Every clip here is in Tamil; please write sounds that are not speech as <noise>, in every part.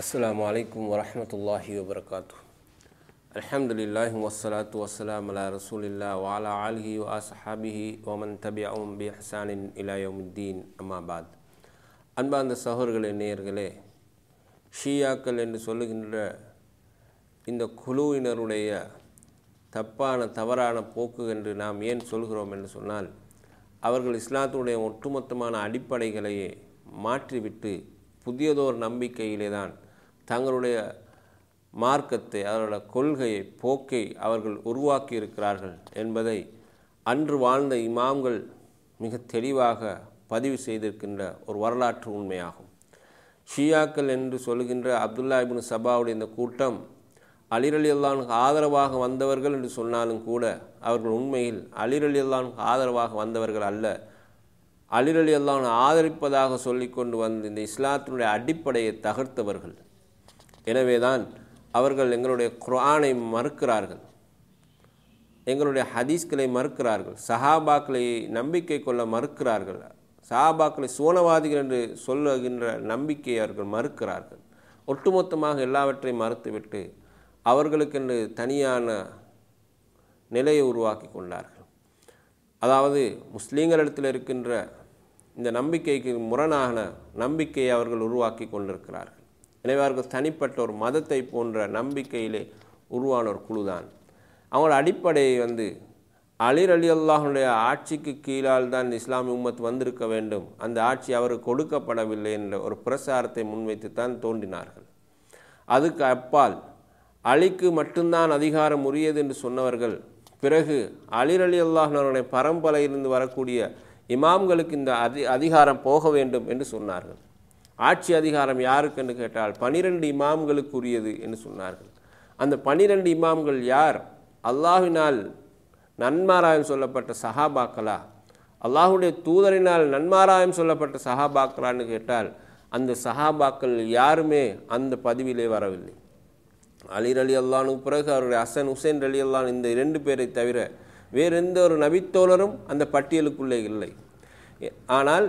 அஸ்லாம் வலைக்கம் வரமத்துல்லாஹி வபர்காத்து அலமதுல்லாஹ் الحمد வசலாம் அலா ரசூலில்லா வாலா رسول الله وعلى آله وأصحابه ومن تبعهم بإحسان إلى يوم الدين أما بعد அன்பார்ந்த சகோதரர்களே நேயர்களே ஷியாக்கள் என்று சொல்லுகின்ற இந்த குழுவினருடைய தப்பான தவறான போக்கு என்று நாம் ஏன் சொல்கிறோம் என்று சொன்னால் அவர்கள் இஸ்லாத்துடைய ஒட்டுமொத்தமான அடிப்படைகளையே மாற்றிவிட்டு புதியதோர் நம்பிக்கையிலே தான் தங்களுடைய மார்க்கத்தை அவர்களோட கொள்கையை போக்கை அவர்கள் உருவாக்கி இருக்கிறார்கள் என்பதை அன்று வாழ்ந்த இமாம்கள் மிக தெளிவாக பதிவு செய்திருக்கின்ற ஒரு வரலாற்று உண்மையாகும் ஷியாக்கள் என்று சொல்கின்ற அப்துல்லா இபின் சபாவுடைய இந்த கூட்டம் அலிரலி அல்லானுக்கு ஆதரவாக வந்தவர்கள் என்று சொன்னாலும் கூட அவர்கள் உண்மையில் அலிரலி ஆதரவாக வந்தவர்கள் அல்ல அலிரலி ஆதரிப்பதாக சொல்லிக்கொண்டு கொண்டு வந்த இந்த இஸ்லாத்தினுடைய அடிப்படையை தகர்த்தவர்கள் எனவேதான் அவர்கள் எங்களுடைய குரானை மறுக்கிறார்கள் எங்களுடைய ஹதீஸ்களை மறுக்கிறார்கள் சஹாபாக்களை நம்பிக்கை கொள்ள மறுக்கிறார்கள் சஹாபாக்களை சோனவாதிகள் என்று சொல்லுகின்ற நம்பிக்கையை அவர்கள் மறுக்கிறார்கள் ஒட்டுமொத்தமாக எல்லாவற்றையும் மறுத்துவிட்டு அவர்களுக்கென்று தனியான நிலையை உருவாக்கி கொண்டார்கள் அதாவது முஸ்லீம்களிடத்தில் இருக்கின்ற இந்த நம்பிக்கைக்கு முரணான நம்பிக்கையை அவர்கள் உருவாக்கி கொண்டிருக்கிறார்கள் எனவே அவர்கள் தனிப்பட்ட ஒரு மதத்தை போன்ற நம்பிக்கையிலே உருவான ஒரு குழு தான் அவங்களோட அடிப்படையை வந்து அலிர் அலி அல்லாஹனுடைய ஆட்சிக்கு கீழால் தான் இஸ்லாமிய உம்மத் வந்திருக்க வேண்டும் அந்த ஆட்சி அவருக்கு கொடுக்கப்படவில்லை என்ற ஒரு பிரசாரத்தை முன்வைத்து தான் தோன்றினார்கள் அதுக்கு அப்பால் அலிக்கு மட்டும்தான் அதிகாரம் உரியது என்று சொன்னவர்கள் பிறகு அலிர் அலி அல்லாஹனுடைய பரம்பரையிலிருந்து வரக்கூடிய இமாம்களுக்கு இந்த அதி அதிகாரம் போக வேண்டும் என்று சொன்னார்கள் ஆட்சி அதிகாரம் யாருக்குன்னு கேட்டால் பனிரெண்டு இமாம்களுக்கு உரியது என்று சொன்னார்கள் அந்த பனிரெண்டு இமாம்கள் யார் அல்லாஹினால் நன்மாராயம் சொல்லப்பட்ட சஹாபாக்களா அல்லாஹுடைய தூதரினால் நன்மாராயம் சொல்லப்பட்ட சஹாபாக்களான்னு கேட்டால் அந்த சஹாபாக்கள் யாருமே அந்த பதிவிலே வரவில்லை அலிர் அலி அல்லானுக்கு பிறகு அவருடைய அசன் ஹுசைன் அலி அல்லான் இந்த இரண்டு பேரை தவிர வேறு எந்த ஒரு நபித்தோழரும் அந்த பட்டியலுக்குள்ளே இல்லை ஆனால்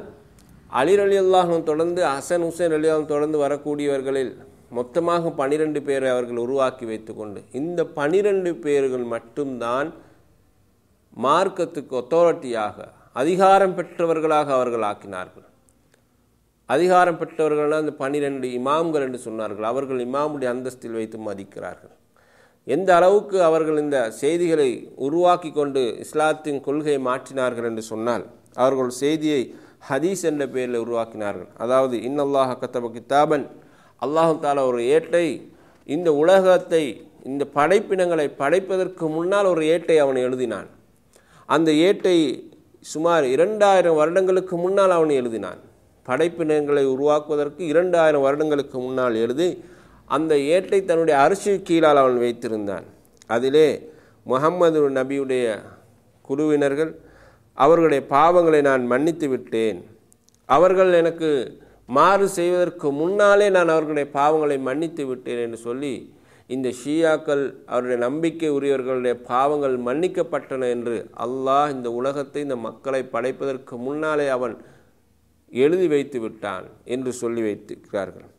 அலிர் அலி அல்லாஹும் தொடர்ந்து ஹசன் ஹுசேன் அலி தொடர்ந்து வரக்கூடியவர்களில் மொத்தமாக பனிரெண்டு பேரை அவர்கள் உருவாக்கி வைத்துக்கொண்டு இந்த பனிரெண்டு பேர்கள் மட்டும்தான் மார்க்கத்துக்கு ஒத்தாரிட்டியாக அதிகாரம் பெற்றவர்களாக அவர்கள் ஆக்கினார்கள் அதிகாரம் பெற்றவர்கள்னால் அந்த பனிரெண்டு இமாம்கள் என்று சொன்னார்கள் அவர்கள் இமாமுடைய அந்தஸ்தில் வைத்து மதிக்கிறார்கள் எந்த அளவுக்கு அவர்கள் இந்த செய்திகளை உருவாக்கி கொண்டு இஸ்லாத்தின் கொள்கையை மாற்றினார்கள் என்று சொன்னால் அவர்கள் செய்தியை ஹதீஸ் என்ற பெயரில் உருவாக்கினார்கள் அதாவது இன்னல்லாஹ கத்தப கித்தாபன் அல்லாஹு தால ஒரு ஏட்டை இந்த உலகத்தை இந்த படைப்பினங்களை படைப்பதற்கு முன்னால் ஒரு ஏட்டை அவன் எழுதினான் அந்த ஏட்டை சுமார் இரண்டாயிரம் வருடங்களுக்கு முன்னால் அவன் எழுதினான் படைப்பினங்களை உருவாக்குவதற்கு இரண்டாயிரம் வருடங்களுக்கு முன்னால் எழுதி அந்த ஏட்டை தன்னுடைய அரிசி கீழால் அவன் வைத்திருந்தான் அதிலே முகம்மது நபியுடைய குழுவினர்கள் அவர்களுடைய பாவங்களை நான் மன்னித்து விட்டேன் அவர்கள் எனக்கு மாறு செய்வதற்கு முன்னாலே நான் அவர்களுடைய பாவங்களை மன்னித்து விட்டேன் என்று சொல்லி இந்த ஷியாக்கள் அவருடைய நம்பிக்கை உரியவர்களுடைய பாவங்கள் மன்னிக்கப்பட்டன என்று அல்லாஹ் இந்த உலகத்தை இந்த மக்களை படைப்பதற்கு முன்னாலே அவன் எழுதி வைத்து விட்டான் என்று சொல்லி வைத்திருக்கிறார்கள்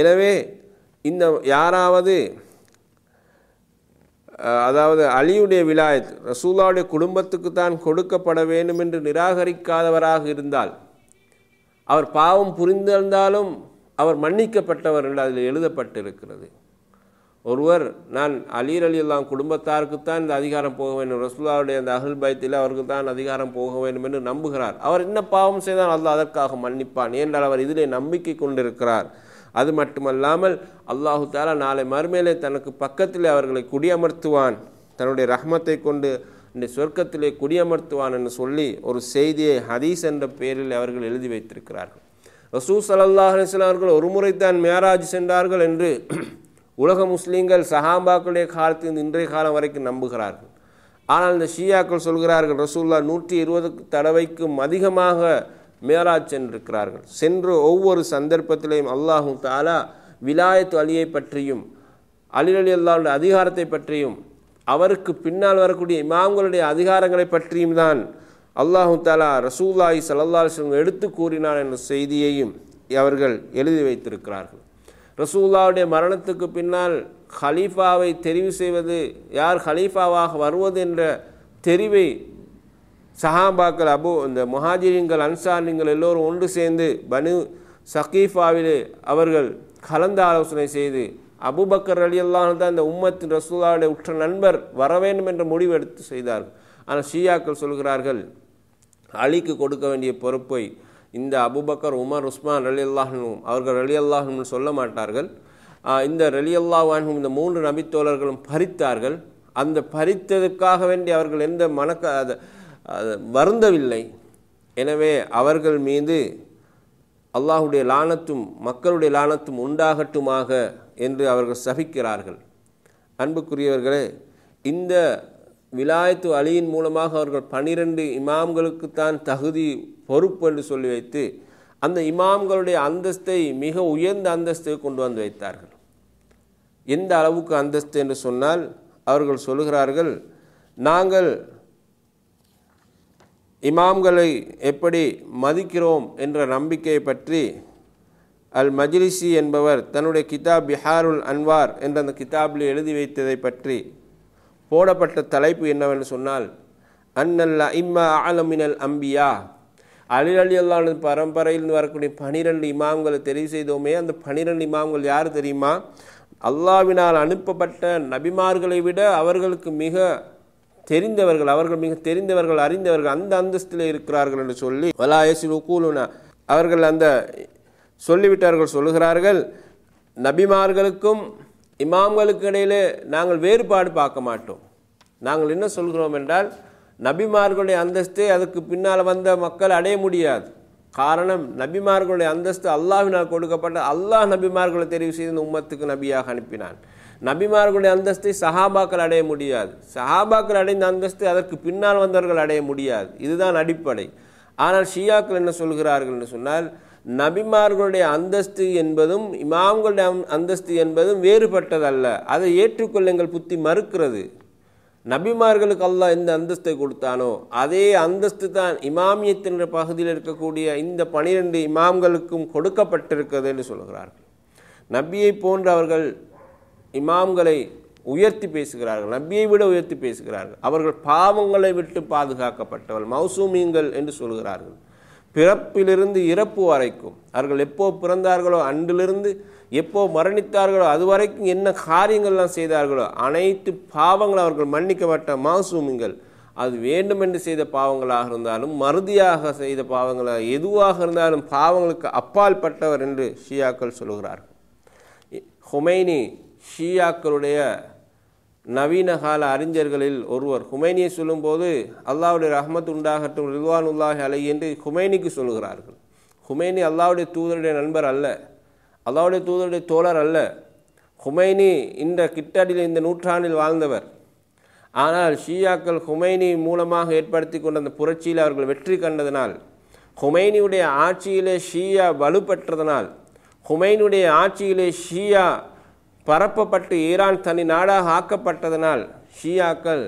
எனவே இந்த யாராவது அதாவது அலியுடைய விலாயத் ரசூலாவுடைய குடும்பத்துக்கு தான் கொடுக்கப்பட வேண்டும் என்று நிராகரிக்காதவராக இருந்தால் அவர் பாவம் புரிந்திருந்தாலும் அவர் மன்னிக்கப்பட்டவர் என்று அதில் எழுதப்பட்டிருக்கிறது ஒருவர் நான் அலீர் அலி அல்லாம் குடும்பத்தாருக்குத்தான் இந்த அதிகாரம் போக வேண்டும் ரசூலாவுடைய அந்த அகல் பயத்தில் அவருக்கு தான் அதிகாரம் போக வேண்டும் என்று நம்புகிறார் அவர் என்ன பாவம் செய்தால் அல்ல அதற்காக மன்னிப்பான் என்றால் அவர் இதிலே நம்பிக்கை கொண்டிருக்கிறார் அது மட்டுமல்லாமல் அல்லாஹு தாலா நாளை மறுமையிலே தனக்கு பக்கத்தில் அவர்களை குடியமர்த்துவான் தன்னுடைய ரஹ்மத்தை கொண்டு இந்த சொர்க்கத்திலே குடியமர்த்துவான் என்று சொல்லி ஒரு செய்தியை ஹதீஸ் என்ற பெயரில் அவர்கள் எழுதி வைத்திருக்கிறார்கள் ரசூ சலல்லாஹன் அவர்கள் ஒரு முறை தான் மேராஜ் சென்றார்கள் என்று <clears throat> உலக முஸ்லீம்கள் சஹாபாக்களுடைய காலத்தில் இன்றைய காலம் வரைக்கும் நம்புகிறார்கள் ஆனால் இந்த ஷியாக்கள் சொல்கிறார்கள் ரசூல்லா நூற்றி இருபது தடவைக்கும் அதிகமாக மேராஜ் சென்றிருக்கிறார்கள் சென்று ஒவ்வொரு சந்தர்ப்பத்திலையும் அல்லாஹும் தாலா விலாயத்து அலியை பற்றியும் அலி அலி அல்லாவுடைய அதிகாரத்தை பற்றியும் அவருக்கு பின்னால் வரக்கூடிய இமாம்களுடைய அதிகாரங்களை பற்றியும் தான் அல்லாஹு தாலா சல்லா சல்லல்லாஸ்லம் எடுத்து கூறினார் என்ற செய்தியையும் அவர்கள் எழுதி வைத்திருக்கிறார்கள் ரசூல்லாவுடைய மரணத்துக்கு பின்னால் ஹலீஃபாவை தெரிவு செய்வது யார் ஹலீஃபாவாக வருவது என்ற தெரிவை சஹாபாக்கள் அபு இந்த முஹாஜிரிங்கள் அன்சாரிங்கள் நீங்கள் எல்லோரும் ஒன்று சேர்ந்து பனு சகீஃபாவில் அவர்கள் கலந்து ஆலோசனை செய்து அபுபக்கர் அலி தான் இந்த உம்மத்தின் ரசூலாவுடைய உற்ற நண்பர் வர வேண்டும் என்ற முடிவு எடுத்து செய்தார்கள் ஆனால் ஷியாக்கள் சொல்கிறார்கள் அலிக்கு கொடுக்க வேண்டிய பொறுப்பை இந்த அபுபக்கர் உமர் உஸ்மான் அலி அல்லாஹனும் அவர்கள் அலி அல்லாஹனும் சொல்ல மாட்டார்கள் இந்த ரலி அல்லாஹானும் இந்த மூன்று நபித்தோழர்களும் பறித்தார்கள் அந்த பறித்ததுக்காக வேண்டி அவர்கள் எந்த மனக்க அதை வருந்தவில்லை எனவே அவர்கள் மீது அல்லாஹுடைய லானத்தும் மக்களுடைய லானத்தும் உண்டாகட்டுமாக என்று அவர்கள் சபிக்கிறார்கள் அன்புக்குரியவர்களே இந்த விலாயத்து அலியின் மூலமாக அவர்கள் பனிரெண்டு இமாம்களுக்குத்தான் தகுதி பொறுப்பு என்று சொல்லி வைத்து அந்த இமாம்களுடைய அந்தஸ்தை மிக உயர்ந்த அந்தஸ்தை கொண்டு வந்து வைத்தார்கள் எந்த அளவுக்கு அந்தஸ்து என்று சொன்னால் அவர்கள் சொல்கிறார்கள் நாங்கள் இமாம்களை எப்படி மதிக்கிறோம் என்ற நம்பிக்கையை பற்றி அல் மஜ்லிசி என்பவர் தன்னுடைய கிதாப் பிஹாருல் அன்வார் என்ற அந்த கிதாபில் எழுதி வைத்ததை பற்றி போடப்பட்ட தலைப்பு என்னவென்று சொன்னால் அன்னல்ல இம்மா ஆலமினல் அம்பியா அலி அலி பரம்பரையில் வரக்கூடிய பனிரெண்டு இமாம்களை தெரிவு செய்தோமே அந்த பனிரெண்டு இமாம்கள் யார் தெரியுமா அல்லாவினால் அனுப்பப்பட்ட நபிமார்களை விட அவர்களுக்கு மிக தெரிந்தவர்கள் அவர்கள் மிக தெரிந்தவர்கள் அறிந்தவர்கள் அந்த அந்தஸ்தில் இருக்கிறார்கள் என்று சொல்லி வலாயசில் உக்கூலுனா அவர்கள் அந்த சொல்லிவிட்டார்கள் சொல்லுகிறார்கள் நபிமார்களுக்கும் இமாம்களுக்கு இடையிலே நாங்கள் வேறுபாடு பார்க்க மாட்டோம் நாங்கள் என்ன சொல்கிறோம் என்றால் நபிமார்களுடைய அந்தஸ்தை அதுக்கு பின்னால் வந்த மக்கள் அடைய முடியாது காரணம் நபிமார்களுடைய அந்தஸ்து அல்லாஹினால் கொடுக்கப்பட்ட அல்லாஹ் நபிமார்களை தெரிவு செய்து உம்மத்துக்கு நபியாக அனுப்பினான் நபிமார்களுடைய அந்தஸ்தை சஹாபாக்கள் அடைய முடியாது சஹாபாக்கள் அடைந்த அந்தஸ்தை அதற்கு பின்னால் வந்தவர்கள் அடைய முடியாது இதுதான் அடிப்படை ஆனால் ஷியாக்கள் என்ன சொல்கிறார்கள் என்று சொன்னால் நபிமார்களுடைய அந்தஸ்து என்பதும் இமாம்களுடைய அந்தஸ்து என்பதும் வேறுபட்டதல்ல அதை ஏற்றுக்கொள்ளுங்கள் புத்தி மறுக்கிறது நபிமார்களுக்கு அல்லாஹ் எந்த அந்தஸ்தை கொடுத்தானோ அதே அந்தஸ்து தான் இமாமியத்தின் பகுதியில் இருக்கக்கூடிய இந்த பனிரெண்டு இமாம்களுக்கும் கொடுக்கப்பட்டிருக்கிறது என்று சொல்கிறார்கள் நபியை போன்றவர்கள் இமாம்களை உயர்த்தி பேசுகிறார்கள் நபியை விட உயர்த்தி பேசுகிறார்கள் அவர்கள் பாவங்களை விட்டு பாதுகாக்கப்பட்டவர்கள் மௌசூமியங்கள் என்று சொல்கிறார்கள் பிறப்பிலிருந்து இறப்பு வரைக்கும் அவர்கள் எப்போ பிறந்தார்களோ அன்றிலிருந்து எப்போ மரணித்தார்களோ அது வரைக்கும் என்ன காரியங்கள்லாம் செய்தார்களோ அனைத்து பாவங்கள் அவர்கள் மன்னிக்கப்பட்ட மாசூமிங்கள் அது வேண்டுமென்று செய்த பாவங்களாக இருந்தாலும் மறுதியாக செய்த பாவங்களாக எதுவாக இருந்தாலும் பாவங்களுக்கு அப்பால் பட்டவர் என்று ஷியாக்கள் சொல்கிறார்கள் ஹுமைனி ஷியாக்களுடைய நவீன கால அறிஞர்களில் ஒருவர் ஹுமைனியை சொல்லும்போது அல்லாவுடைய ரஹமத் உண்டாகட்டும் ரில்வான் உள்ளாக அலை என்று ஹுமைனிக்கு சொல்கிறார்கள் ஹுமைனி அல்லாவுடைய தூதருடைய நண்பர் அல்ல அல்லாவுடைய தூதருடைய தோழர் அல்ல ஹுமைனி இந்த கிட்டடியில் இந்த நூற்றாண்டில் வாழ்ந்தவர் ஆனால் ஷியாக்கள் ஹுமைனி மூலமாக ஏற்படுத்தி கொண்ட அந்த புரட்சியில் அவர்கள் வெற்றி கண்டதனால் ஹுமைனியுடைய ஆட்சியிலே ஷியா வலுப்பெற்றதனால் ஹுமைனுடைய ஆட்சியிலே ஷியா பரப்பப்பட்டு ஈரான் தனி நாடாக ஆக்கப்பட்டதனால் ஷியாக்கள்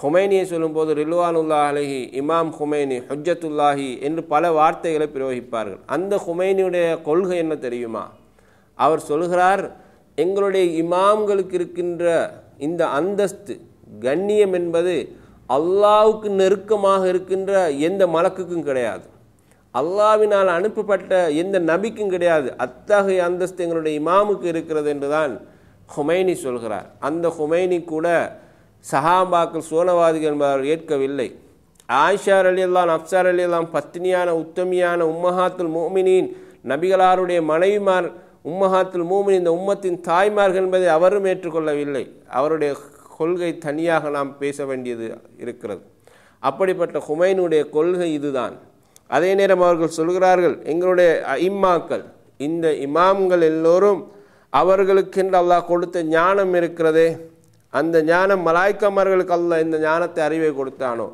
ஹுமைனியை சொல்லும்போது ரில்வானுல்லா அலஹி இமாம் ஹுமேனி ஹஜ்ஜத்துல்லாஹி என்று பல வார்த்தைகளை பிரயோகிப்பார்கள் அந்த ஹுமேனியுடைய கொள்கை என்ன தெரியுமா அவர் சொல்கிறார் எங்களுடைய இமாம்களுக்கு இருக்கின்ற இந்த அந்தஸ்து கண்ணியம் என்பது அல்லாவுக்கு நெருக்கமாக இருக்கின்ற எந்த மலக்குக்கும் கிடையாது அல்லாவினால் அனுப்பப்பட்ட எந்த நபிக்கும் கிடையாது அத்தகைய அந்தஸ்து எங்களுடைய இமாமுக்கு இருக்கிறது என்றுதான் ஹுமைனி சொல்கிறார் அந்த ஹுமைனி கூட சஹாபாக்கள் சோனவாதிகள் என்பவர் ஏற்கவில்லை ஆயிஷார் அலி அல்லாம் அப்சார் அலி அல்லாம் பத்தினியான உத்தமியான உம்மஹாத்துல் மோமினின் நபிகளாருடைய மனைவிமார் உம்மஹாத்துல் மோமின் இந்த உம்மத்தின் தாய்மார்கள் என்பதை அவரும் ஏற்றுக்கொள்ளவில்லை அவருடைய கொள்கை தனியாக நாம் பேச வேண்டியது இருக்கிறது அப்படிப்பட்ட ஹுமைனுடைய கொள்கை இதுதான் அதே நேரம் அவர்கள் சொல்கிறார்கள் எங்களுடைய இம்மாக்கள் இந்த இமாம்கள் எல்லோரும் அவர்களுக்கென்று அல்லாஹ் கொடுத்த ஞானம் இருக்கிறதே அந்த ஞானம் மலாய்க்கமார்களுக்கு அல்ல இந்த ஞானத்தை அறிவை கொடுத்தானோ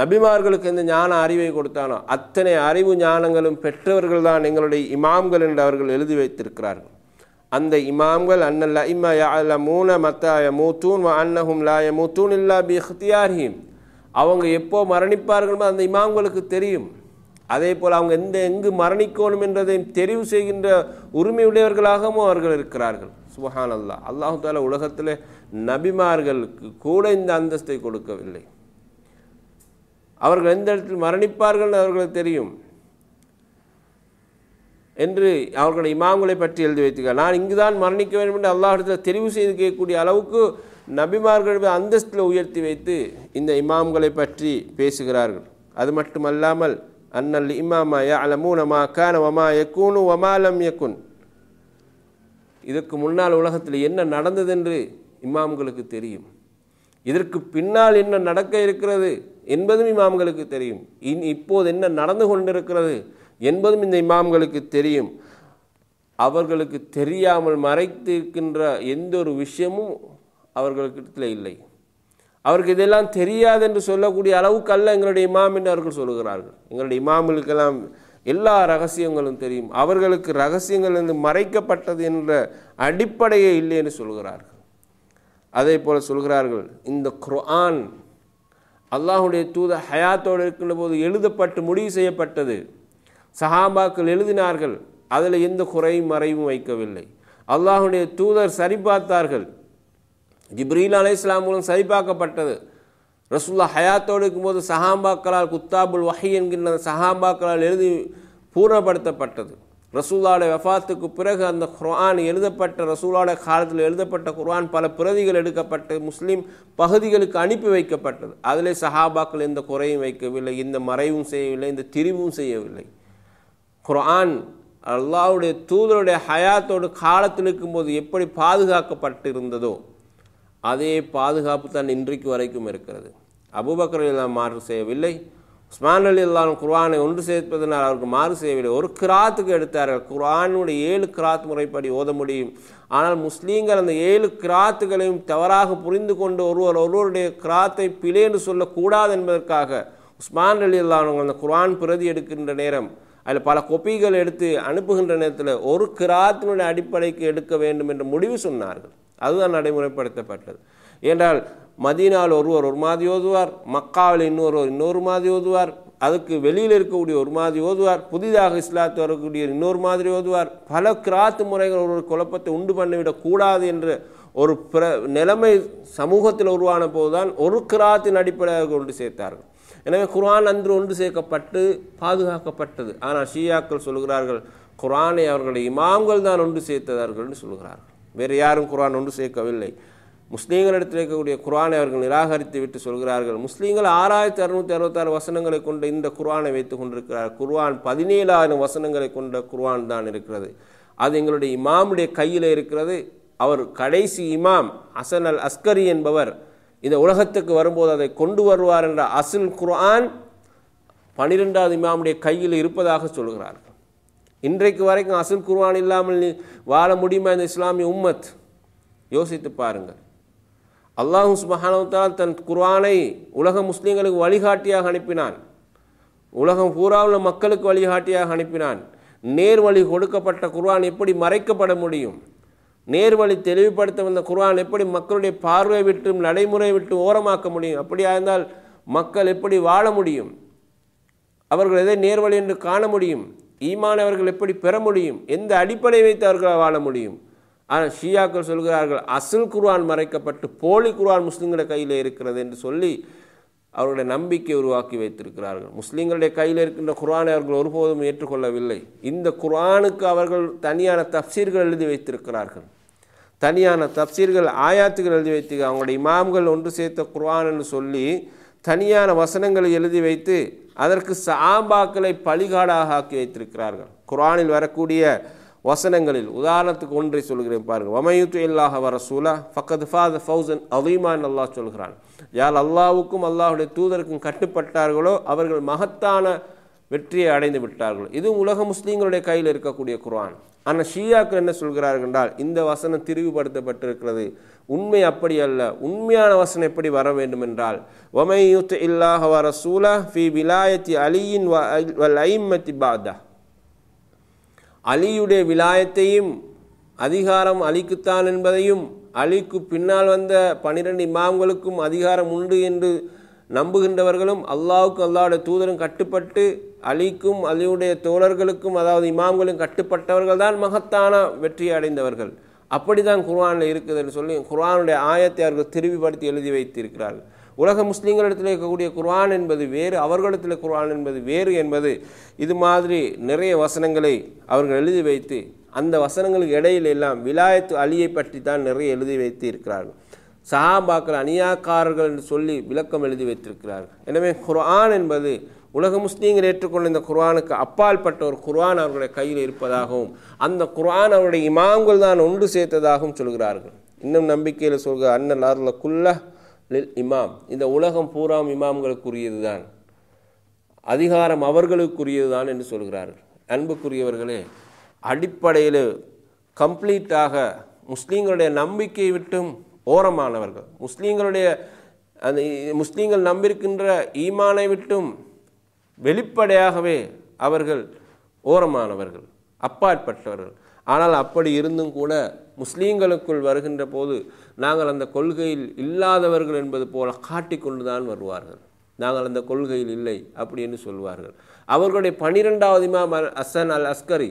நபிமார்களுக்கு இந்த ஞான அறிவை கொடுத்தானோ அத்தனை அறிவு ஞானங்களும் பெற்றவர்கள் தான் எங்களுடைய இமாம்கள் என்று அவர்கள் எழுதி வைத்திருக்கிறார்கள் அந்த இமாம்கள் அன்னல்ல இம்மா யா அல்ல மூன மத்தாய மூத்தூன் அன்னஹும் லாய மூத்தூன் இல்லா பிஹ்தியார்ஹீன் அவங்க எப்போ மரணிப்பார்கள் அந்த இமாம்களுக்கு தெரியும் அதே போல் அவங்க எந்த எங்கு மரணிக்கணும் என்றதை தெரிவு செய்கின்ற உரிமையுடையவர்களாகவும் அவர்கள் இருக்கிறார்கள் சுபஹான் அல்லா அல்லாஹு தாலா உலகத்தில் நபிமார்களுக்கு கூட இந்த அந்தஸ்தை கொடுக்கவில்லை அவர்கள் எந்த இடத்தில் மரணிப்பார்கள் அவர்களுக்கு தெரியும் என்று அவர்களை இமாம்களை பற்றி எழுதி வைத்துக்கிறார் நான் இங்குதான் மரணிக்க வேண்டும் என்று அல்லாஹிடத்தில் தெரிவு செய்து கேட்கக்கூடிய அளவுக்கு நபிமார்கள் அந்தஸ்தில் உயர்த்தி வைத்து இந்த இமாம்களை பற்றி பேசுகிறார்கள் அது மட்டுமல்லாமல் அன்னல் இமாமா யா அலமூனமா கான வமா எக்கூனு வமாலம் எக்குன் இதற்கு முன்னால் உலகத்தில் என்ன நடந்தது என்று இமாம்களுக்கு தெரியும் இதற்கு பின்னால் என்ன நடக்க இருக்கிறது என்பதும் இமாம்களுக்கு தெரியும் இன் இப்போது என்ன நடந்து கொண்டிருக்கிறது என்பதும் இந்த இமாம்களுக்கு தெரியும் அவர்களுக்கு தெரியாமல் மறைத்திருக்கின்ற எந்த ஒரு விஷயமும் அவர்களுக்கிடத்தில் இல்லை அவருக்கு இதெல்லாம் தெரியாது என்று சொல்லக்கூடிய அளவுக்கு அல்ல எங்களுடைய இமாம் என்று அவர்கள் சொல்கிறார்கள் எங்களுடைய இமாமிலுக்கெல்லாம் எல்லா ரகசியங்களும் தெரியும் அவர்களுக்கு ரகசியங்கள் என்று மறைக்கப்பட்டது என்ற அடிப்படையே இல்லை என்று சொல்கிறார்கள் அதே போல் சொல்கிறார்கள் இந்த குர்ஆன் அல்லாஹுடைய தூத ஹயாத்தோடு இருக்கின்ற போது எழுதப்பட்டு முடிவு செய்யப்பட்டது சஹாபாக்கள் எழுதினார்கள் அதில் எந்த குறையும் மறைவும் வைக்கவில்லை அல்லாஹுடைய தூதர் சரிபார்த்தார்கள் ஜிப்ரீல் அலை இஸ்லாம் மூலம் சரிபார்க்கப்பட்டது ரசுல்லா ஹயாத்தோடு இருக்கும்போது சஹாம்பாக்களால் குத்தாபுல் வஹி என்கின்ற சஹாம்பாக்களால் எழுதி பூர்ணப்படுத்தப்பட்டது ரசூலாவுடைய வஃபாத்துக்கு பிறகு அந்த குர்ஆன் எழுதப்பட்ட ரசூலாவுடைய காலத்தில் எழுதப்பட்ட குர்ஆன் பல பிரதிகள் எடுக்கப்பட்டு முஸ்லீம் பகுதிகளுக்கு அனுப்பி வைக்கப்பட்டது அதிலே சஹாபாக்கள் எந்த குறையும் வைக்கவில்லை இந்த மறைவும் செய்யவில்லை இந்த திரிவும் செய்யவில்லை குர்ஆன் அல்லாவுடைய தூதருடைய ஹயாத்தோடு காலத்தில் இருக்கும்போது எப்படி பாதுகாக்கப்பட்டு இருந்ததோ அதே பாதுகாப்பு தான் இன்றைக்கு வரைக்கும் இருக்கிறது அபுபக்கர் இல்லாம் மாறு செய்யவில்லை உஸ்மான் அலி இல்லாமல் குர்ஆனை ஒன்று சேர்ப்பதனால் அவருக்கு மாறு செய்யவில்லை ஒரு கிராத்துக்கு எடுத்தார்கள் குர்ஆனுடைய ஏழு கிராத் முறைப்படி ஓத முடியும் ஆனால் முஸ்லீம்கள் அந்த ஏழு கிராத்துகளையும் தவறாக புரிந்து கொண்டு ஒருவர் ஒருவருடைய கிராத்தை பிழை சொல்லக்கூடாது என்பதற்காக உஸ்மான் அலி இல்லாமல் அந்த குர்ஆன் பிரதி எடுக்கின்ற நேரம் அதில் பல கொப்பிகள் எடுத்து அனுப்புகின்ற நேரத்தில் ஒரு கிராத்தினுடைய அடிப்படைக்கு எடுக்க வேண்டும் என்று முடிவு சொன்னார்கள் அதுதான் நடைமுறைப்படுத்தப்பட்டது என்றால் மதினால் ஒருவர் ஒரு மாதிரி ஓதுவார் மக்காவில் இன்னொருவர் இன்னொரு மாதிரி ஓதுவார் அதுக்கு வெளியில் இருக்கக்கூடிய ஒரு மாதிரி ஓதுவார் புதிதாக இஸ்லாத்து வரக்கூடிய இன்னொரு மாதிரி ஓதுவார் பல கிராத்து முறைகள் ஒரு குழப்பத்தை உண்டு பண்ணிவிடக்கூடாது என்று ஒரு பிர நிலைமை சமூகத்தில் உருவான போதுதான் ஒரு கிராத்தின் அடிப்படையாக கொண்டு சேர்த்தார்கள் எனவே குரான் அன்று ஒன்று சேர்க்கப்பட்டு பாதுகாக்கப்பட்டது ஆனால் ஷியாக்கள் சொல்கிறார்கள் குரானை அவர்களை இமாம்கள் தான் ஒன்று சேர்த்ததார்கள் என்று சொல்கிறார்கள் வேறு யாரும் குரான் ஒன்று சேர்க்கவில்லை முஸ்லீம்களிடத்தில் இருக்கக்கூடிய குரானை அவர்கள் நிராகரித்து விட்டு சொல்கிறார்கள் முஸ்லீம்கள் ஆறாயிரத்தி அறுநூற்றி அறுபத்தாறு வசனங்களை கொண்ட இந்த குரானை வைத்து கொண்டிருக்கிறார் குர்வான் பதினேழாயிரம் வசனங்களை கொண்ட குர்வான் தான் இருக்கிறது அது எங்களுடைய இமாமுடைய கையில் இருக்கிறது அவர் கடைசி இமாம் அசன் அல் அஸ்கரி என்பவர் இந்த உலகத்துக்கு வரும்போது அதை கொண்டு வருவார் என்ற அசன் குர்ஆன் பனிரெண்டாவது இமாமுடைய கையில் இருப்பதாக சொல்கிறார் இன்றைக்கு வரைக்கும் அசுல் குர்வான் இல்லாமல் வாழ முடியுமா இந்த இஸ்லாமிய உம்மத் யோசித்து பாருங்கள் அல்லாஹு சுபஹானவத்தால் தன் குர்வானை உலக முஸ்லீம்களுக்கு வழிகாட்டியாக அனுப்பினான் உலகம் பூராவில் மக்களுக்கு வழிகாட்டியாக அனுப்பினான் நேர் வழி கொடுக்கப்பட்ட குர்வான் எப்படி மறைக்கப்பட முடியும் நேர் வழி தெளிவுபடுத்த வந்த குர்வான் எப்படி மக்களுடைய பார்வை விட்டும் நடைமுறை விட்டு ஓரமாக்க முடியும் அப்படியா இருந்தால் மக்கள் எப்படி வாழ முடியும் அவர்கள் எதை நேர்வழி என்று காண முடியும் ஈமானவர்கள் எப்படி பெற முடியும் எந்த அடிப்படை வைத்து அவர்களால் வாழ முடியும் ஆனால் ஷியாக்கள் சொல்கிறார்கள் அசுல் குர்ஆன் மறைக்கப்பட்டு போலி குர்ஆன் முஸ்லீம்களை கையில் இருக்கிறது என்று சொல்லி அவர்களுடைய நம்பிக்கை உருவாக்கி வைத்திருக்கிறார்கள் முஸ்லீம்களுடைய கையில் இருக்கின்ற குரானை அவர்கள் ஒருபோதும் ஏற்றுக்கொள்ளவில்லை இந்த குரானுக்கு அவர்கள் தனியான தப்சீர்கள் எழுதி வைத்திருக்கிறார்கள் தனியான தப்சீர்கள் ஆயாத்துகள் எழுதி வைத்து அவங்களுடைய இமாம்கள் ஒன்று சேர்த்த குர்ஆன் என்று சொல்லி தனியான வசனங்களை எழுதி வைத்து அதற்கு சாம்பாக்களை பழிகாடாக ஆக்கி வைத்திருக்கிறார்கள் குரானில் வரக்கூடிய வசனங்களில் உதாரணத்துக்கு ஒன்றை சொல்கிறேன் பாருங்கள் வமயுத்து வர சூலா ஃபக்கத் ஃபாத் ஃபௌசன் அலீமான் அல்லாஹ் சொல்கிறான் யார் அல்லாவுக்கும் அல்லாஹுடைய தூதருக்கும் கட்டுப்பட்டார்களோ அவர்கள் மகத்தான வெற்றியை அடைந்து விட்டார்கள் இதுவும் உலக முஸ்லீம்களுடைய கையில் இருக்கக்கூடிய குரான் ஆனால் ஷியாக்கள் என்ன சொல்கிறார்கள் என்றால் இந்த வசனம் திரிவுபடுத்தப்பட்டிருக்கிறது உண்மை அப்படி அல்ல உண்மையான வசனம் எப்படி வர வேண்டும் என்றால் யூத் இல்லாஹ வர சூலா ஃபி விலாயத்தி அலியின் வல் ஐம்மத்தி பாதா அலியுடைய விலாயத்தையும் அதிகாரம் அலிக்குத்தான் என்பதையும் அலிக்கு பின்னால் வந்த பனிரெண்டு இமாம்களுக்கும் அதிகாரம் உண்டு என்று நம்புகின்றவர்களும் அல்லாவுக்கும் அல்லாவுடைய தூதரும் கட்டுப்பட்டு அலிக்கும் அலியுடைய தோழர்களுக்கும் அதாவது இமாம்களும் கட்டுப்பட்டவர்கள் தான் மகத்தான வெற்றி அடைந்தவர்கள் அப்படி தான் குர்வானில் இருக்குதுன்னு சொல்லி குர்வானுடைய ஆயத்தை அவர்கள் திருவிப்படுத்தி எழுதி வைத்திருக்கிறார்கள் உலக முஸ்லீம்களிடத்தில் இருக்கக்கூடிய குர்ஆன் என்பது வேறு அவர்களிடத்தில் குர்ஆன் என்பது வேறு என்பது இது மாதிரி நிறைய வசனங்களை அவர்கள் எழுதி வைத்து அந்த வசனங்களுக்கு இடையில் எல்லாம் விலாயத்து அலியை பற்றி தான் நிறைய எழுதி வைத்து இருக்கிறார்கள் சஹாபாக்கள் அநியாக்காரர்கள் என்று சொல்லி விளக்கம் எழுதி வைத்திருக்கிறார்கள் எனவே குர்ஆன் என்பது உலக முஸ்லீம்கள் ஏற்றுக்கொண்ட இந்த குர்ஆனுக்கு பட்ட ஒரு குர்ஆன் அவர்களுடைய கையில் இருப்பதாகவும் அந்த குர்ஆன் அவருடைய இமாம்கள் தான் ஒன்று சேர்த்ததாகவும் சொல்கிறார்கள் இன்னும் நம்பிக்கையில் சொல்கிற அண்ணன் அருள குல்ல இமாம் இந்த உலகம் பூராம் இமாம்களுக்குரியது தான் அதிகாரம் அவர்களுக்குரியது தான் என்று சொல்கிறார்கள் அன்புக்குரியவர்களே அடிப்படையில் கம்ப்ளீட்டாக முஸ்லீம்களுடைய நம்பிக்கையை விட்டும் ஓரமானவர்கள் முஸ்லீம்களுடைய அந்த முஸ்லீம்கள் நம்பியிருக்கின்ற ஈமானை விட்டும் வெளிப்படையாகவே அவர்கள் ஓரமானவர்கள் அப்பாற்பட்டவர்கள் ஆனால் அப்படி இருந்தும் கூட முஸ்லீம்களுக்குள் வருகின்ற போது நாங்கள் அந்த கொள்கையில் இல்லாதவர்கள் என்பது போல காட்டிக்கொண்டு தான் வருவார்கள் நாங்கள் அந்த கொள்கையில் இல்லை அப்படின்னு சொல்வார்கள் அவர்களுடைய பனிரெண்டாவது இமாம் அல் அசன் அல் அஸ்கரி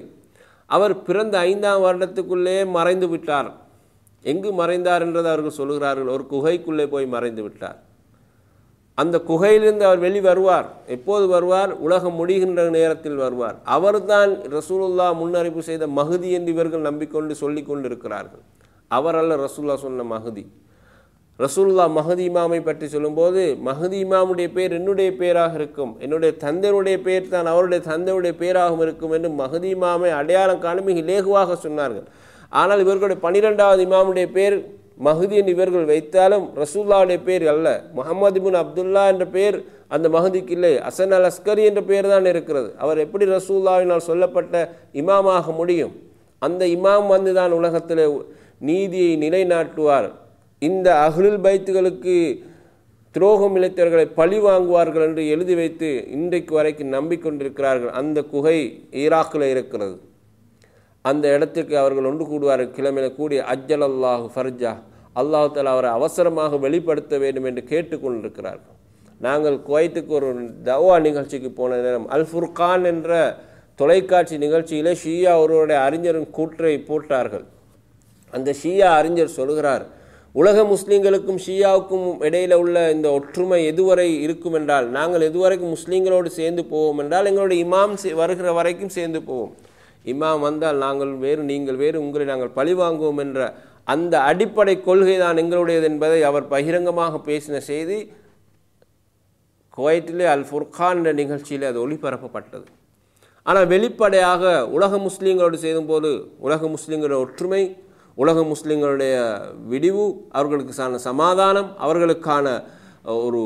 அவர் பிறந்த ஐந்தாம் வருடத்துக்குள்ளே மறைந்து விட்டார் எங்கு மறைந்தார் என்றதை அவர்கள் சொல்கிறார்கள் ஒரு குகைக்குள்ளே போய் மறைந்து விட்டார் அந்த குகையிலிருந்து அவர் வெளி வருவார் எப்போது வருவார் உலகம் முடிகின்ற நேரத்தில் வருவார் அவர்தான் ரசூலுல்லா முன்னறிவு செய்த மகுதி என்று இவர்கள் நம்பிக்கொண்டு சொல்லி கொண்டு அவர் அல்ல ரசூல்லா சொன்ன மகுதி ரசூல்லா மகதி இமாமை பற்றி சொல்லும்போது மகதி இமாமுடைய பேர் என்னுடைய பேராக இருக்கும் என்னுடைய தந்தையுடைய பேர் தான் அவருடைய தந்தையுடைய பேராகவும் இருக்கும் என்று மகதி இமாமை அடையாளம் காணும் மிக இலேகுவாக சொன்னார்கள் ஆனால் இவர்களுடைய பனிரெண்டாவது இமாமுடைய பேர் மஹதியின் இவர்கள் வைத்தாலும் ரசூல்லாவுடைய பேர் அல்ல முகமது பின் அப்துல்லா என்ற பெயர் அந்த மஹதிக்கு இல்லை அசன் அல் அஸ்கரி என்ற பெயர் தான் இருக்கிறது அவர் எப்படி ரசூல்லாவினால் சொல்லப்பட்ட இமாமாக முடியும் அந்த இமாம் வந்து தான் உலகத்தில் நீதியை நிலைநாட்டுவார் இந்த அகலில் பைத்துகளுக்கு துரோகம் இழைத்தவர்களை பழி வாங்குவார்கள் என்று எழுதி வைத்து இன்றைக்கு வரைக்கும் நம்பிக்கொண்டிருக்கிறார்கள் அந்த குகை ஈராக்கில் இருக்கிறது அந்த இடத்துக்கு அவர்கள் ஒன்று கூடுவார்கள் கிழமையில கூடி அஜ்ஜல் அல்லாஹு ஃபர்ஜா அல்லாஹால அவரை அவசரமாக வெளிப்படுத்த வேண்டும் என்று கேட்டுக்கொண்டிருக்கிறார்கள் நாங்கள் குவைத்துக்கு ஒரு தவா நிகழ்ச்சிக்கு போன நேரம் அல் ஃபுர்கான் என்ற தொலைக்காட்சி நிகழ்ச்சியிலே ஷியா ஒருவருடைய அறிஞரின் கூற்றை போட்டார்கள் அந்த ஷியா அறிஞர் சொல்கிறார் உலக முஸ்லீம்களுக்கும் ஷியாவுக்கும் இடையில் உள்ள இந்த ஒற்றுமை எதுவரை இருக்கும் என்றால் நாங்கள் எதுவரைக்கும் முஸ்லீம்களோடு சேர்ந்து போவோம் என்றால் எங்களுடைய இமாம் வருகிற வரைக்கும் சேர்ந்து போவோம் இமாம் வந்தால் நாங்கள் வேறு நீங்கள் வேறு உங்களை நாங்கள் பழிவாங்குவோம் என்ற அந்த அடிப்படை கொள்கை தான் எங்களுடையது என்பதை அவர் பகிரங்கமாக பேசின செய்தி குவைத்திலே அல் ஃபுர்கான் என்ற நிகழ்ச்சியில் அது ஒளிபரப்பப்பட்டது ஆனால் வெளிப்படையாக உலக முஸ்லீம்களோடு போது உலக முஸ்லீம்களோட ஒற்றுமை உலக முஸ்லீம்களுடைய விடிவு அவர்களுக்கான சமாதானம் அவர்களுக்கான ஒரு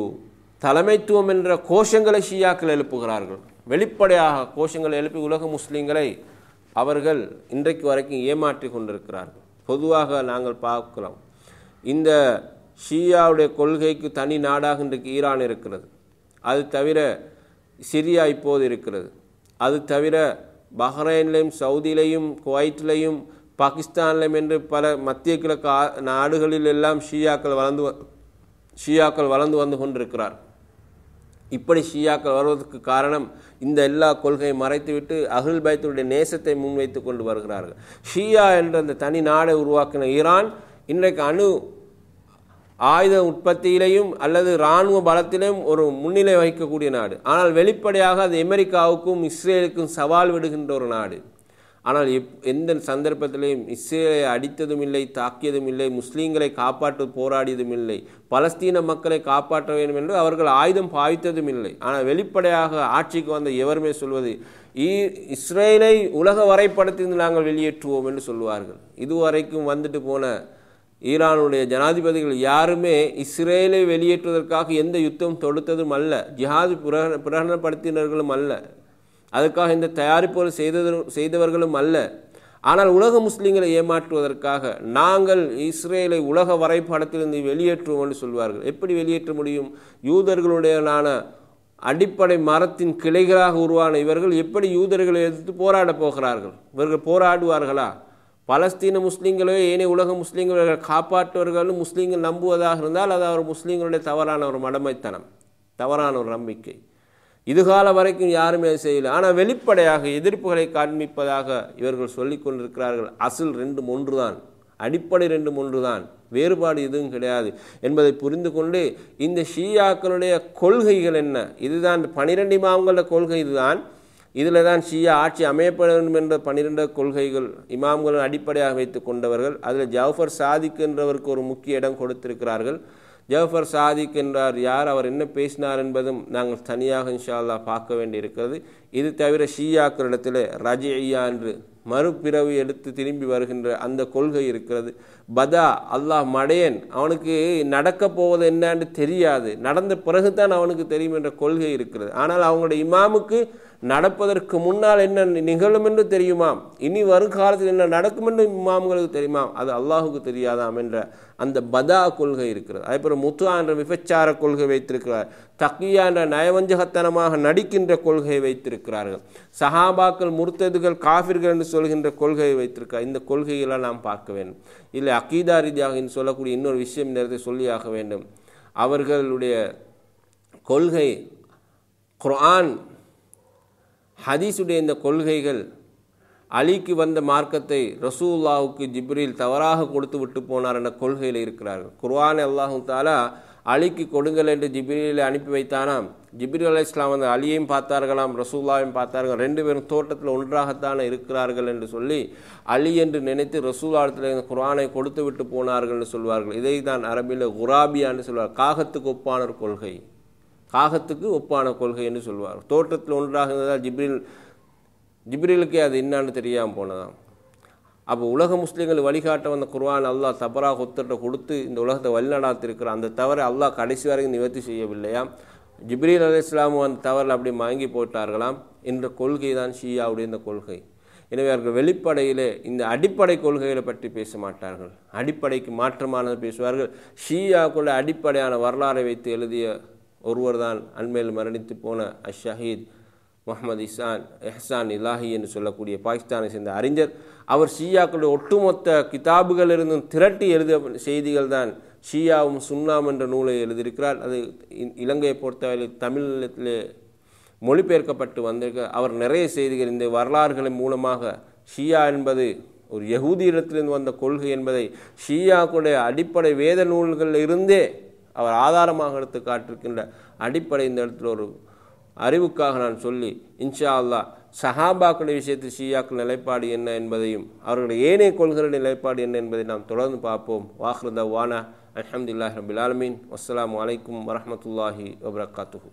தலைமைத்துவம் என்ற கோஷங்களை ஷியாக்கள் எழுப்புகிறார்கள் வெளிப்படையாக கோஷங்களை எழுப்பி உலக முஸ்லீம்களை அவர்கள் இன்றைக்கு வரைக்கும் ஏமாற்றி கொண்டிருக்கிறார்கள் பொதுவாக நாங்கள் பார்க்கலாம் இந்த ஷியாவுடைய கொள்கைக்கு தனி நாடாக இன்றைக்கு ஈரான் இருக்கிறது அது தவிர சிரியா இப்போது இருக்கிறது அது தவிர பஹ்ரைன்லையும் சவுதியிலையும் குவைட்லையும் பாகிஸ்தான்லையும் என்று பல மத்திய கிழக்கு நாடுகளில் எல்லாம் ஷியாக்கள் வளர்ந்து ஷியாக்கள் வளர்ந்து வந்து கொண்டிருக்கிறார் இப்படி ஷியாக்கள் வருவதற்கு காரணம் இந்த எல்லா கொள்கையை மறைத்துவிட்டு அகில் பைத்துடைய நேசத்தை முன்வைத்து கொண்டு வருகிறார்கள் ஷியா என்ற அந்த தனி நாடை உருவாக்கின ஈரான் இன்றைக்கு அணு ஆயுத உற்பத்தியிலையும் அல்லது இராணுவ பலத்திலையும் ஒரு முன்னிலை வகிக்கக்கூடிய நாடு ஆனால் வெளிப்படையாக அது அமெரிக்காவுக்கும் இஸ்ரேலுக்கும் சவால் விடுகின்ற ஒரு நாடு ஆனால் எப் எந்த சந்தர்ப்பத்திலையும் இஸ்ரேலை அடித்ததும் இல்லை தாக்கியதும் இல்லை முஸ்லீம்களை காப்பாற்ற போராடியதும் இல்லை பலஸ்தீன மக்களை காப்பாற்ற வேண்டும் என்று அவர்கள் ஆயுதம் பாவித்ததும் இல்லை ஆனால் வெளிப்படையாக ஆட்சிக்கு வந்த எவருமே சொல்வது ஈ இஸ்ரேலை உலக வரைபடத்தில் நாங்கள் வெளியேற்றுவோம் என்று சொல்வார்கள் இதுவரைக்கும் வந்துட்டு போன ஈரானுடைய ஜனாதிபதிகள் யாருமே இஸ்ரேலை வெளியேற்றுவதற்காக எந்த யுத்தம் தொடுத்ததும் அல்ல ஜிஹாது பிரகடனப்படுத்தினர்களும் அல்ல அதுக்காக இந்த தயாரிப்புகள் செய்தது செய்தவர்களும் அல்ல ஆனால் உலக முஸ்லீம்களை ஏமாற்றுவதற்காக நாங்கள் இஸ்ரேலை உலக வரைபடத்திலிருந்து வெளியேற்றுவோம் என்று சொல்வார்கள் எப்படி வெளியேற்ற முடியும் யூதர்களுடையனான அடிப்படை மரத்தின் கிளைகளாக உருவான இவர்கள் எப்படி யூதர்களை எதிர்த்து போராடப் போகிறார்கள் இவர்கள் போராடுவார்களா பலஸ்தீன முஸ்லீம்களோ ஏனைய உலக முஸ்லீம்கள் காப்பாற்றுவர்கள் முஸ்லீம்கள் நம்புவதாக இருந்தால் அது அவர் முஸ்லீம்களுடைய தவறான ஒரு மடமைத்தனம் தவறான ஒரு நம்பிக்கை இதுகால வரைக்கும் யாருமே செய்யலை ஆனால் வெளிப்படையாக எதிர்ப்புகளை காண்பிப்பதாக இவர்கள் சொல்லி கொண்டிருக்கிறார்கள் அசில் ரெண்டு ஒன்று தான் அடிப்படை ரெண்டு ஒன்று தான் வேறுபாடு எதுவும் கிடையாது என்பதை புரிந்து கொண்டு இந்த ஷீயாக்களுடைய கொள்கைகள் என்ன இதுதான் பனிரெண்டு இமாம்களோட கொள்கை இதுதான் இதில் தான் ஷியா ஆட்சி அமையப்பட வேண்டும் என்ற பன்னிரெண்டு கொள்கைகள் இமாம்கள் அடிப்படையாக வைத்து கொண்டவர்கள் அதில் ஜவுஃபர் சாதிக் என்றவருக்கு ஒரு முக்கிய இடம் கொடுத்திருக்கிறார்கள் ஜஃபர் சாதிக் என்றார் யார் அவர் என்ன பேசினார் என்பதும் நாங்கள் தனியாக இன்ஷா பார்க்க வேண்டியிருக்கிறது இது தவிர ஷீயாக்களிடத்தில் ரஜியா என்று மறுபிறவு எடுத்து திரும்பி வருகின்ற அந்த கொள்கை இருக்கிறது பதா அல்லாஹ் மடையன் அவனுக்கு நடக்க போவது என்னான்னு தெரியாது நடந்த பிறகுதான் அவனுக்கு தெரியும் என்ற கொள்கை இருக்கிறது ஆனால் அவங்களோட இமாமுக்கு நடப்பதற்கு முன்னால் என்ன நிகழும் என்று தெரியுமாம் இனி வருங்காலத்தில் என்ன நடக்கும் என்று இம்மாம்களுக்கு தெரியுமாம் அது அல்லாஹுக்கு தெரியாதாம் என்ற அந்த பதா கொள்கை இருக்கிறது அதேபோல் முத்துவா என்ற விபச்சார கொள்கை வைத்திருக்கிறார் தக்கியா என்ற நயவஞ்சகத்தனமாக நடிக்கின்ற கொள்கையை வைத்திருக்கிறார்கள் சஹாபாக்கள் முர்த்ததுகள் காஃபிர்கள் என்று சொல்கின்ற கொள்கையை வைத்திருக்கிறார் இந்த கொள்கையெல்லாம் நாம் பார்க்க வேண்டும் இல்லை அக்கீதா ரீதியாக சொல்லக்கூடிய இன்னொரு விஷயம் நேரத்தை சொல்லியாக வேண்டும் அவர்களுடைய கொள்கை குரான் ஹதீஸுடைய இந்த கொள்கைகள் அலிக்கு வந்த மார்க்கத்தை ரசூல்லாவுக்கு ஜிப்ரில் தவறாக கொடுத்து விட்டு போனார் என்ற கொள்கையில் இருக்கிறார்கள் குர்வான் அல்லாஹும் தாலா அலிக்கு கொடுங்கள் என்று ஜிப்ரிலை அனுப்பி வைத்தானாம் ஜிப்ரி அலி இஸ்லாம் அந்த அலியையும் பார்த்தார்களாம் ரசூல்லாவையும் பார்த்தார்கள் ரெண்டு பேரும் தோட்டத்தில் ஒன்றாகத்தானே இருக்கிறார்கள் என்று சொல்லி அலி என்று நினைத்து ரசூல்லாடத்தில் குரானை கொடுத்து விட்டு போனார்கள் என்று சொல்வார்கள் இதை தான் அரபியில் குராபியான்னு சொல்வார் காகத்துக்கு ஒப்பான கொள்கை காகத்துக்கு ஒப்பான கொள்கைன்னு சொல்வார் தோற்றத்தில் ஒன்றாக இருந்ததால் ஜிப்ரில் ஜிப்ரிலுக்கே அது என்னான்னு தெரியாமல் போனதாம் அப்போ உலக முஸ்லீம்கள் வழிகாட்ட வந்த குர்வான் அல்லாஹ் தபராக ஒத்துட்ட கொடுத்து இந்த உலகத்தை வழிநடாத்திருக்கிற அந்த தவறை அல்லாஹ் கடைசி வரைக்கும் நிவர்த்தி செய்யவில்லையா ஜிப்ரீல் அலி இஸ்லாமும் அந்த தவறில் அப்படி வாங்கி போட்டார்களாம் என்ற கொள்கை தான் ஷியாவுடைய இந்த கொள்கை எனவே அவர்கள் வெளிப்படையிலே இந்த அடிப்படை கொள்கைகளை பற்றி பேச மாட்டார்கள் அடிப்படைக்கு மாற்றமானது பேசுவார்கள் ஷியாக்குள்ள அடிப்படையான வரலாறை வைத்து எழுதிய ஒருவர்தான் அண்மையில் மரணித்து போன அஷஹீத் முகமது இசான் எஹ்சான் இலாஹி என்று சொல்லக்கூடிய பாகிஸ்தானை சேர்ந்த அறிஞர் அவர் ஷியாக்களுடைய ஒட்டுமொத்த கிதாபுகளிலிருந்தும் திரட்டி எழுத செய்திகள் தான் ஷியாவும் சுன்னாம் என்ற நூலை எழுதியிருக்கிறார் அது இலங்கையை பொறுத்தவரை தமிழ் மொழிபெயர்க்கப்பட்டு வந்திருக்க அவர் நிறைய செய்திகள் இந்த வரலாறுகளின் மூலமாக ஷியா என்பது ஒரு இடத்திலிருந்து வந்த கொள்கை என்பதை ஷியாக்களுடைய அடிப்படை வேத நூல்களில் இருந்தே அவர் ஆதாரமாக எடுத்து காட்டிருக்கின்ற அடிப்படை இந்த இடத்துல ஒரு அறிவுக்காக நான் சொல்லி இன்ஷா அல்லா சஹாபாக்களுடைய விஷயத்தில் ஷியாக்கள் நிலைப்பாடு என்ன என்பதையும் அவர்களுடைய ஏனைய கொள்கைகளின் நிலைப்பாடு என்ன என்பதை நாம் தொடர்ந்து பார்ப்போம் வாஹ்ரதா வானா அஹமதுல்லாஹ் ரபில் ஆலமீன் வஸ்லாம் வலைக்கம் வரமத்துல்லாஹி வபரகாத்துஹூ